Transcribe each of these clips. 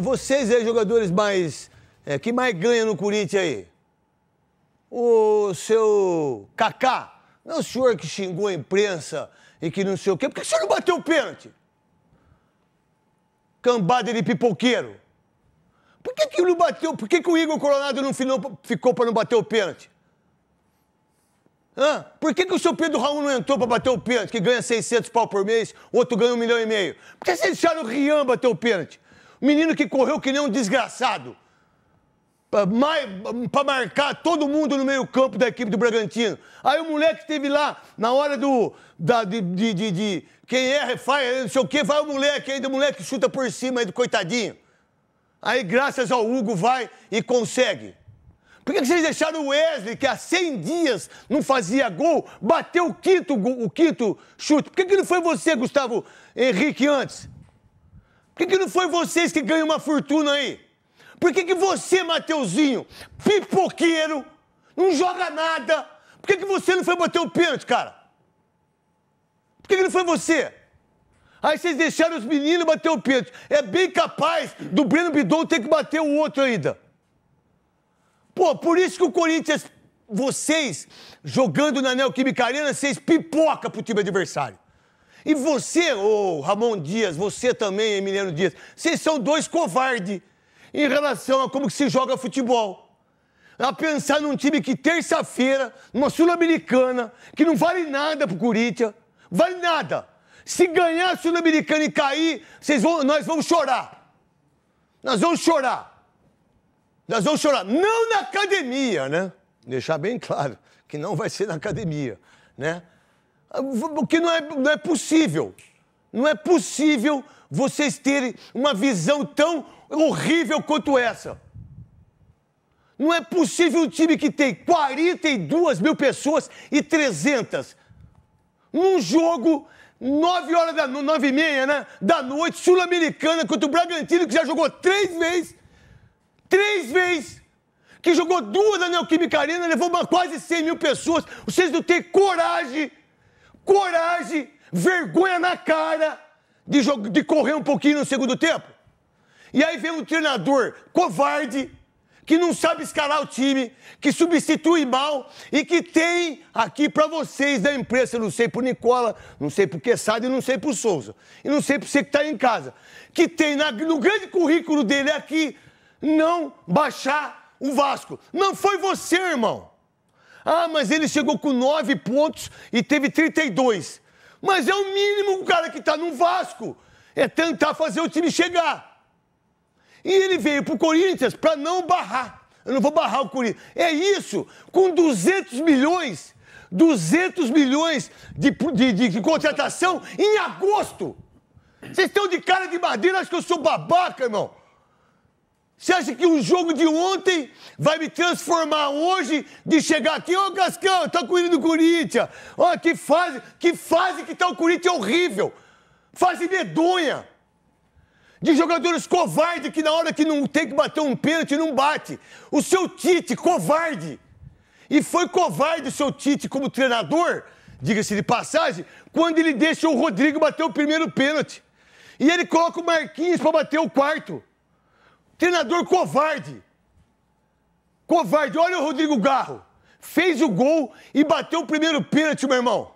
vocês aí, jogadores mais. É, que mais ganha no Corinthians aí? O seu Kaká. Não é o senhor que xingou a imprensa e que não sei o quê. Por que o senhor não bateu o pênalti? Cambada de pipoqueiro. Por que, que não bateu? Por que, que o Igor Coronado não ficou para não bater o pênalti? Hã? Por que, que o seu Pedro Raul não entrou para bater o pênalti, que ganha 600 pau por mês, o outro ganha um milhão e meio? Por que vocês deixaram o Rian bater o pênalti? menino que correu que nem um desgraçado para marcar todo mundo no meio-campo da equipe do Bragantino. Aí o moleque esteve lá na hora do. Da, de, de, de, de quem erra, faz, não sei o quê, vai o moleque ainda, o moleque chuta por cima aí do coitadinho. Aí, graças ao Hugo, vai e consegue. Por que vocês deixaram o Wesley, que há 100 dias não fazia gol, bater o quinto, o quinto chute? Por que, que não foi você, Gustavo Henrique, antes? Por que, que não foi vocês que ganham uma fortuna aí? Por que, que você, Mateuzinho, pipoqueiro, não joga nada? Por que, que você não foi bater o pênalti, cara? Por que, que não foi você? Aí vocês deixaram os meninos bater o pênalti. É bem capaz do Breno Bidon ter que bater o outro ainda. Pô, por isso que o Corinthians, vocês, jogando na Neoquímica Arena, vocês pipoca pro time adversário. E você, ô Ramon Dias, você também, Emiliano Dias, vocês são dois covardes em relação a como que se joga futebol a pensar num time que terça-feira, numa Sul-Americana, que não vale nada pro Corinthians, vale nada. Se ganhar a Sul-Americana e cair, vocês vão, nós vamos chorar. Nós vamos chorar. Nós vamos chorar. Não na academia, né? Deixar bem claro que não vai ser na academia, né? Porque não é, não é possível. Não é possível vocês terem uma visão tão horrível quanto essa. Não é possível um time que tem 42 mil pessoas e 300 num jogo, 9 horas da noite, 9 e meia, né? Da noite, sul-americana, contra o Bragantino, que já jogou três vezes. Três vezes! Que jogou duas na Neoquímica Arena, levou uma, quase 100 mil pessoas. Vocês não têm coragem coragem, vergonha na cara de, jogar de correr um pouquinho no segundo tempo. E aí vem um treinador covarde, que não sabe escalar o time, que substitui mal e que tem aqui para vocês da imprensa, não sei pro Nicola, não sei pro Quessado e não sei pro Souza. E não sei pro você que tá aí em casa. Que tem na, no grande currículo dele aqui não baixar o Vasco. Não foi você, irmão. Ah, mas ele chegou com 9 pontos e teve 32. Mas é o mínimo o cara que está no Vasco. É tentar fazer o time chegar. E ele veio para o Corinthians para não barrar. Eu não vou barrar o Corinthians. É isso. Com 200 milhões, 200 milhões de, de, de, de contratação em agosto. Vocês estão de cara de madeira, acho que eu sou babaca, irmão. Você acha que um jogo de ontem vai me transformar hoje de chegar aqui? Ô, oh, Cascão, tá com o Corinthians. Ó, oh, que fase, que fase que tá o Corinthians horrível. Fase medonha. De jogadores covardes que na hora que não tem que bater um pênalti, não bate. O seu Tite, covarde. E foi covarde o seu Tite como treinador, diga-se de passagem, quando ele deixa o Rodrigo bater o primeiro pênalti. E ele coloca o Marquinhos para bater o quarto. Treinador covarde. Covarde. Olha o Rodrigo Garro. Fez o gol e bateu o primeiro pênalti, meu irmão.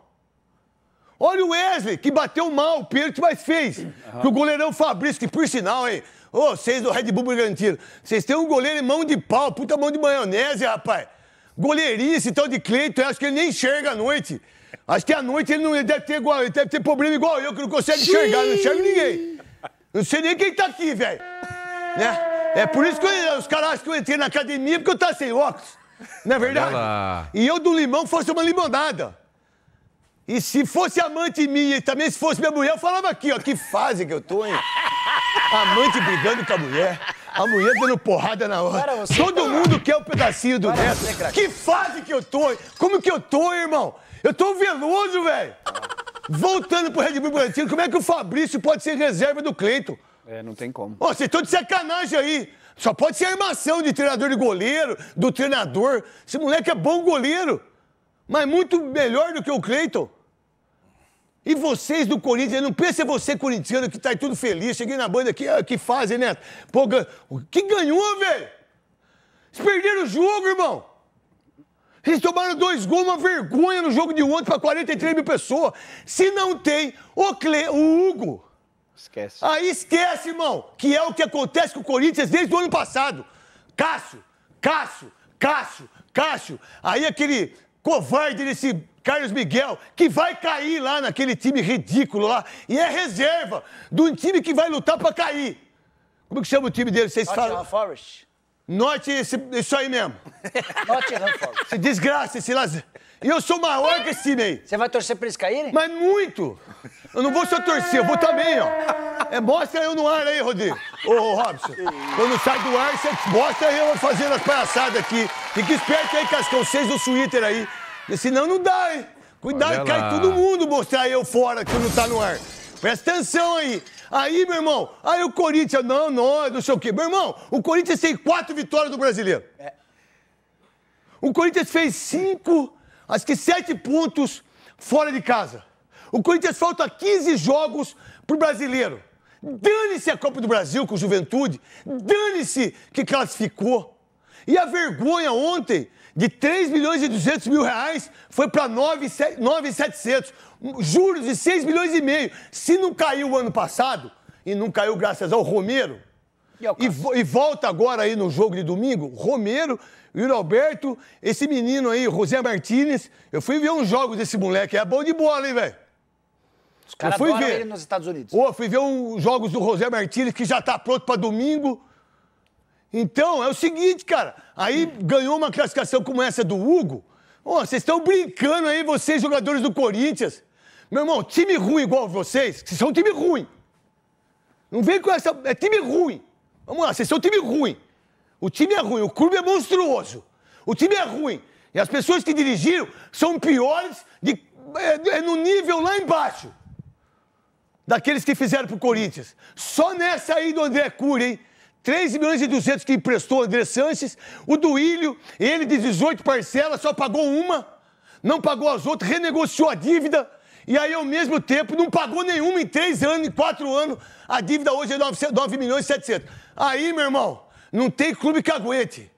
Olha o Wesley, que bateu mal o pênalti, mas fez. Uhum. o goleirão Fabrício, que por sinal, hein? Ô, oh, vocês do Red Bull Bragantino, vocês têm um goleiro em mão de pau, puta mão de maionese, rapaz. Goleirinha, esse tal de Cleiton, acho que ele nem enxerga à noite. Acho que à noite ele não ele deve ter igual, ele deve ter problema igual eu, que não consegue enxergar, não enxerga ninguém. Não sei nem quem tá aqui, velho. Né? É por isso que os caras acham que eu entrei na academia porque eu tava sem óculos. Não é verdade? E eu do limão fosse uma limonada. E se fosse amante minha e também se fosse minha mulher, eu falava aqui, ó, que fase que eu tô, hein? Amante brigando com a mulher, a mulher dando porrada na hora. Você, Todo tá mundo quer um pedacinho do Para neto. Você, é que fase que eu tô, hein? Como que eu tô, irmão? Eu tô veloso, velho. Voltando pro Red Bull Bragantino, como é que o Fabrício pode ser reserva do Cleito? É, não tem como. Ô, vocês estão de sacanagem aí. Só pode ser armação de treinador de goleiro, do treinador. Esse moleque é bom goleiro, mas muito melhor do que o Cleiton. E vocês do Corinthians, não pensa você corintiano que tá aí tudo feliz, cheguei na banda aqui, que fazem, né? Pô, que ganhou, velho? Vocês perderam o jogo, irmão. Eles tomaram dois gols, uma vergonha no jogo de ontem para 43 mil pessoas. Se não tem o, Cle... o Hugo, Esquece. Aí esquece, irmão, que é o que acontece com o Corinthians desde o ano passado. Cássio, Cássio, Cássio, Cássio. Aí aquele covarde desse Carlos Miguel, que vai cair lá naquele time ridículo lá, e é reserva de um time que vai lutar para cair. Como que chama o time dele? Vocês falam? Forest. Note esse, isso aí mesmo. Nottingham Forest. desgraça, esse lazer. E eu sou maior que esse time aí. Você vai torcer para eles caírem? Mas muito! Eu não vou só torcer, eu vou também, ó. É, mostra eu no ar aí, Rodrigo. Ô, Robson. Quando sai do ar, você mostra eu fazendo as palhaçadas aqui. Fica esperto aí, Cascão. Vocês no Twitter aí. Porque senão não dá, hein? Cuidado, cai todo mundo mostrar eu fora que não tá no ar. Presta atenção aí. Aí, meu irmão, aí o Corinthians, não, não, não sei o quê. Meu irmão, o Corinthians tem quatro vitórias do brasileiro. É. O Corinthians fez cinco, acho que sete pontos fora de casa. O Corinthians falta 15 jogos para o brasileiro. Dane-se a Copa do Brasil com juventude. Dane-se que classificou. E a vergonha ontem de 3 milhões e 200 mil reais foi para 9,700. Juros de 6 milhões e meio. Se não caiu o ano passado, e não caiu graças ao Romero, e, vo e, volta agora aí no jogo de domingo, Romero, o Alberto, esse menino aí, José Martinez. Eu fui ver uns jogos desse moleque, é bom de bola, hein, velho? Os caras adoram ver. ele nos Estados Unidos. Oh, fui ver os jogos do José Martínez, que já está pronto para domingo. Então, é o seguinte, cara. Aí ganhou uma classificação como essa do Hugo. Ô, oh, vocês estão brincando aí, vocês, jogadores do Corinthians. Meu irmão, time ruim igual vocês, vocês são um time ruim. Não vem com essa. É time ruim. Vamos lá, vocês são um time ruim. O time é ruim, o clube é monstruoso. O time é ruim. E as pessoas que dirigiram são piores de, é, é no nível lá embaixo daqueles que fizeram pro Corinthians. Só nessa aí do André Cury, hein? 3 milhões e 200 que emprestou o André Sanches, o Duílio, ele de 18 parcelas, só pagou uma, não pagou as outras, renegociou a dívida e aí, ao mesmo tempo, não pagou nenhuma em 3 anos, em 4 anos. A dívida hoje é 9, 9 milhões e 700. Aí, meu irmão, não tem clube que aguente.